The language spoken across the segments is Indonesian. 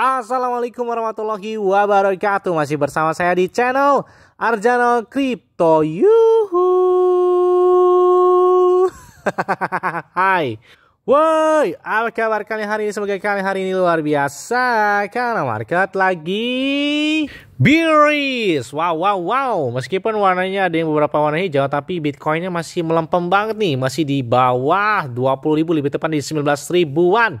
Assalamualaikum warahmatullahi wabarakatuh Masih bersama saya di channel Arjano Crypto Yuhu Hai Woi, apa kabar kalian hari ini? Semoga kalian hari ini luar biasa Karena market lagi bearish Wow, wow, wow Meskipun warnanya ada yang beberapa warna hijau Tapi Bitcoinnya masih melempem banget nih Masih di bawah 20 ribu lebih tepat di 19 ribuan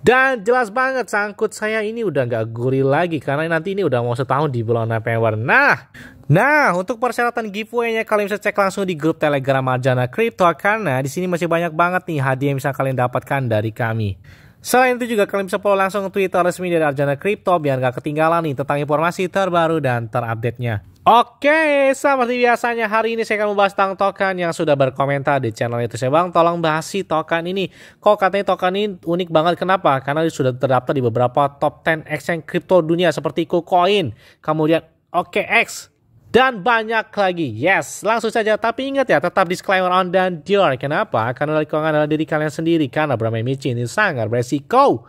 dan jelas banget sangkut saya ini udah nggak gurih lagi karena nanti ini udah mau setahun di bulan November. Nah, nah untuk persyaratan giveaway-nya kalian bisa cek langsung di grup Telegram Majana Crypto karena di sini masih banyak banget nih hadiah yang bisa kalian dapatkan dari kami. Selain itu juga kalian bisa follow langsung Twitter resmi dari Arjana Crypto biar nggak ketinggalan nih tentang informasi terbaru dan terupdate-nya. Oke, seperti biasanya hari ini saya akan membahas tentang token yang sudah berkomentar di channel itu. Saya bang, tolong bahas si token ini. Kok katanya token ini unik banget, kenapa? Karena sudah terdaftar di beberapa top 10 exchange crypto dunia seperti KuCoin, kemudian OKX, dan banyak lagi. Yes, langsung saja. Tapi ingat ya, tetap disclaimer on dan Dior. Kenapa? Karena lingkungan adalah diri kalian sendiri. Karena bermain micin ini sangat beresiko.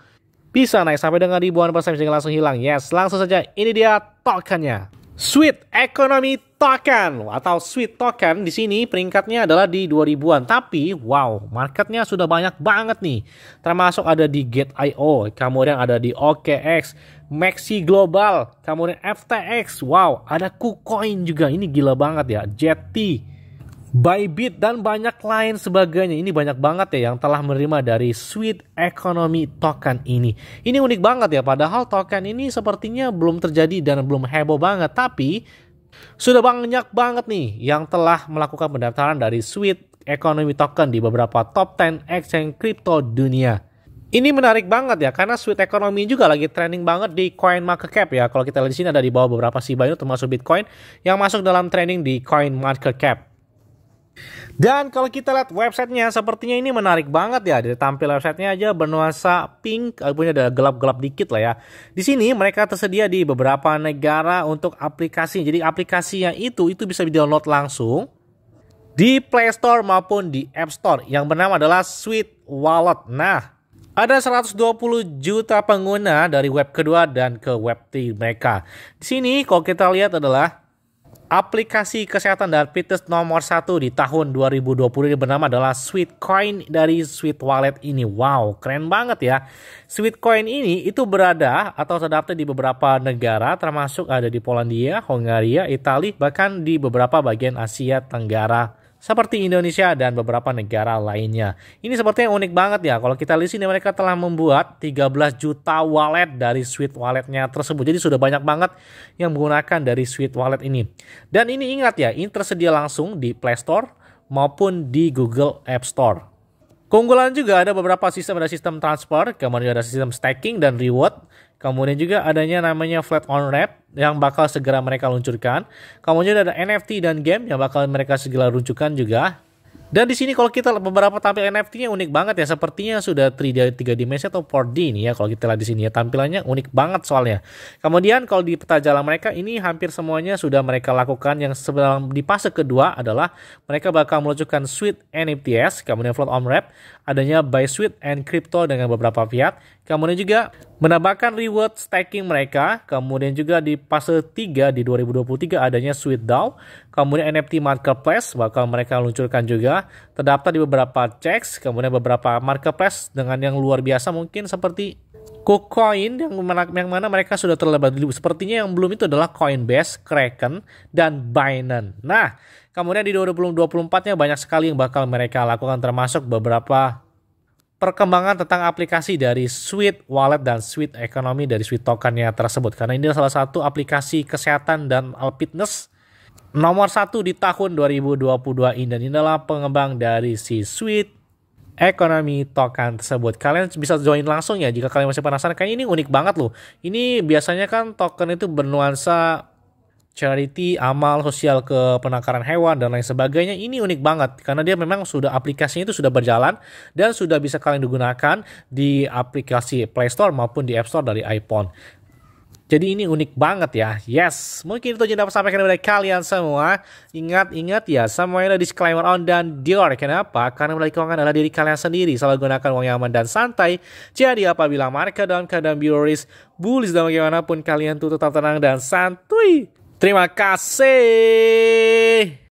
Bisa naik sampai dengan ribuan persen, bisa langsung hilang. Yes, langsung saja. Ini dia tokennya. Sweet Economy Token atau Sweet Token di sini peringkatnya adalah di 2000-an tapi wow marketnya sudah banyak banget nih termasuk ada di Gate.io kemudian ada di OKX Maxi Global kemudian FTX wow ada KuCoin juga ini gila banget ya Jetty, Bybit dan banyak lain sebagainya. Ini banyak banget ya yang telah menerima dari Sweet Economy token ini. Ini unik banget ya padahal token ini sepertinya belum terjadi dan belum heboh banget tapi sudah banyak banget nih yang telah melakukan pendaftaran dari Sweet Economy token di beberapa top 10 exchange crypto dunia. Ini menarik banget ya karena sweet economy juga lagi trending banget di Coin Market Cap ya. Kalau kita lihat di sini ada di bawah beberapa Shiba Inu termasuk Bitcoin yang masuk dalam trending di Coin Market Cap. Dan kalau kita lihat websitenya, sepertinya ini menarik banget ya. Dari tampil websitenya aja bernuansa pink, eh, punya ada gelap-gelap dikit lah ya. Di sini mereka tersedia di beberapa negara untuk aplikasi. Jadi aplikasi yang itu, itu bisa di-download langsung di Play Store maupun di App Store yang bernama adalah Sweet Wallet. Nah, ada 120 juta pengguna dari web kedua dan ke web tiga mereka. Di sini kalau kita lihat adalah Aplikasi kesehatan fitness nomor satu di tahun 2020 ini bernama adalah Sweetcoin dari Sweet Wallet ini. Wow, keren banget ya. Sweetcoin ini itu berada atau terdaftar di beberapa negara termasuk ada di Polandia, Hungaria, Italia, bahkan di beberapa bagian Asia Tenggara seperti Indonesia dan beberapa negara lainnya. Ini sepertinya unik banget ya kalau kita lihat sini mereka telah membuat 13 juta wallet dari Sweet Walletnya tersebut. Jadi sudah banyak banget yang menggunakan dari Sweet Wallet ini. Dan ini ingat ya, ini tersedia langsung di Play Store maupun di Google App Store. Keunggulan juga ada beberapa sistem, ada sistem transfer, kemudian ada sistem stacking dan reward, kemudian juga adanya namanya flat on wrap yang bakal segera mereka luncurkan, kemudian ada NFT dan game yang bakal mereka segera luncurkan juga, dan di sini kalau kita beberapa tampil NFT-nya unik banget ya, sepertinya sudah 3, d 3 dimensi atau 4D ini ya kalau kita lihat di sini ya, tampilannya unik banget soalnya. Kemudian kalau di peta jalan mereka ini hampir semuanya sudah mereka lakukan yang sebelum di fase kedua adalah mereka bakal meluncurkan suite NFTs, kemudian float on wrap, adanya buy suite and crypto dengan beberapa fiat, kemudian juga menambahkan reward staking mereka, kemudian juga di fase 3 di 2023 adanya suite DAO, kemudian NFT marketplace bakal mereka luncurkan juga adalah terdaftar di beberapa checks, kemudian beberapa marketplace dengan yang luar biasa mungkin seperti KuCoin yang mana, yang mana mereka sudah terlibat dulu. Sepertinya yang belum itu adalah Coinbase, Kraken, dan Binance. Nah, kemudian di 2024-nya banyak sekali yang bakal mereka lakukan termasuk beberapa perkembangan tentang aplikasi dari Sweet Wallet dan Sweet Economy dari Sweet Tokennya tersebut. Karena ini adalah salah satu aplikasi kesehatan dan fitness nomor satu di tahun 2022 ini dan adalah pengembang dari si Sweet ekonomi token tersebut. Kalian bisa join langsung ya jika kalian masih penasaran. Kayaknya ini unik banget loh. Ini biasanya kan token itu bernuansa charity, amal, sosial ke penangkaran hewan dan lain sebagainya. Ini unik banget karena dia memang sudah aplikasinya itu sudah berjalan dan sudah bisa kalian digunakan di aplikasi Play Store maupun di App Store dari iPhone. Jadi ini unik banget ya. Yes, mungkin itu yang dapat sampaikan kepada kalian semua. Ingat-ingat ya, semuanya ada disclaimer on dan Dior. Kenapa? Karena mereka keuangan adalah diri kalian sendiri. Selalu gunakan uang yang aman dan santai. Jadi apabila mereka dalam keadaan bullish, bullish dan bagaimanapun kalian tuh tetap tenang dan santuy. Terima kasih.